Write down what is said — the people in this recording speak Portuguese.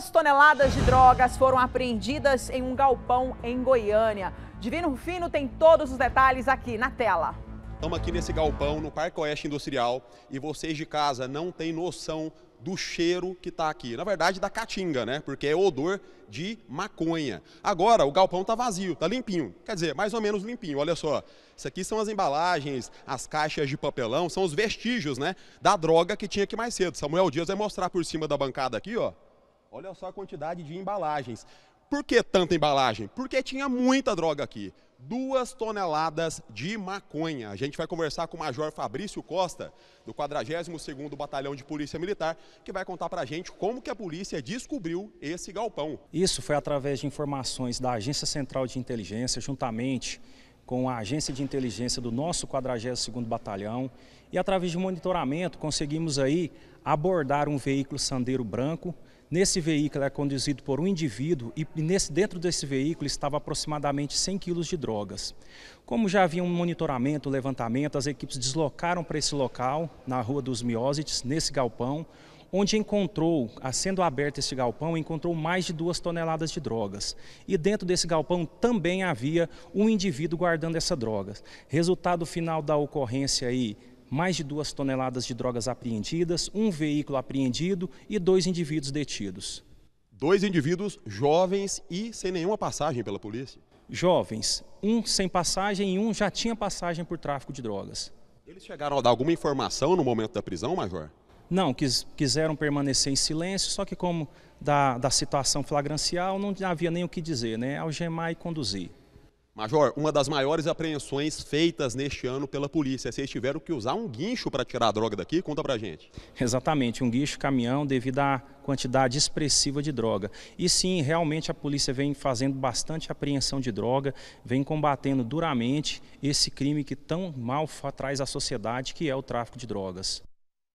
Duas toneladas de drogas foram apreendidas em um galpão em Goiânia. Divino Rufino tem todos os detalhes aqui na tela. Estamos aqui nesse galpão, no Parque Oeste Industrial, e vocês de casa não têm noção do cheiro que está aqui. Na verdade, da caatinga, né? Porque é odor de maconha. Agora, o galpão está vazio, está limpinho. Quer dizer, mais ou menos limpinho. Olha só, isso aqui são as embalagens, as caixas de papelão, são os vestígios, né? Da droga que tinha aqui mais cedo. Samuel Dias vai mostrar por cima da bancada aqui, ó. Olha só a quantidade de embalagens. Por que tanta embalagem? Porque tinha muita droga aqui. Duas toneladas de maconha. A gente vai conversar com o Major Fabrício Costa, do 42º Batalhão de Polícia Militar, que vai contar para a gente como que a polícia descobriu esse galpão. Isso foi através de informações da Agência Central de Inteligência, juntamente com a Agência de Inteligência do nosso 42º Batalhão, e através de monitoramento conseguimos aí abordar um veículo sandeiro branco, Nesse veículo era conduzido por um indivíduo e nesse, dentro desse veículo estava aproximadamente 100 quilos de drogas. Como já havia um monitoramento, levantamento, as equipes deslocaram para esse local, na Rua dos Miósites, nesse galpão, onde encontrou, sendo aberto esse galpão, encontrou mais de duas toneladas de drogas. E dentro desse galpão também havia um indivíduo guardando essa droga. Resultado final da ocorrência aí, mais de duas toneladas de drogas apreendidas, um veículo apreendido e dois indivíduos detidos. Dois indivíduos jovens e sem nenhuma passagem pela polícia? Jovens, um sem passagem e um já tinha passagem por tráfico de drogas. Eles chegaram a dar alguma informação no momento da prisão, Major? Não, quis, quiseram permanecer em silêncio, só que como da, da situação flagrancial não havia nem o que dizer, né? Algemar e conduzir. Major, uma das maiores apreensões feitas neste ano pela polícia. Vocês tiveram que usar um guincho para tirar a droga daqui? Conta pra gente. Exatamente, um guincho caminhão devido à quantidade expressiva de droga. E sim, realmente a polícia vem fazendo bastante apreensão de droga, vem combatendo duramente esse crime que tão mal traz à sociedade, que é o tráfico de drogas.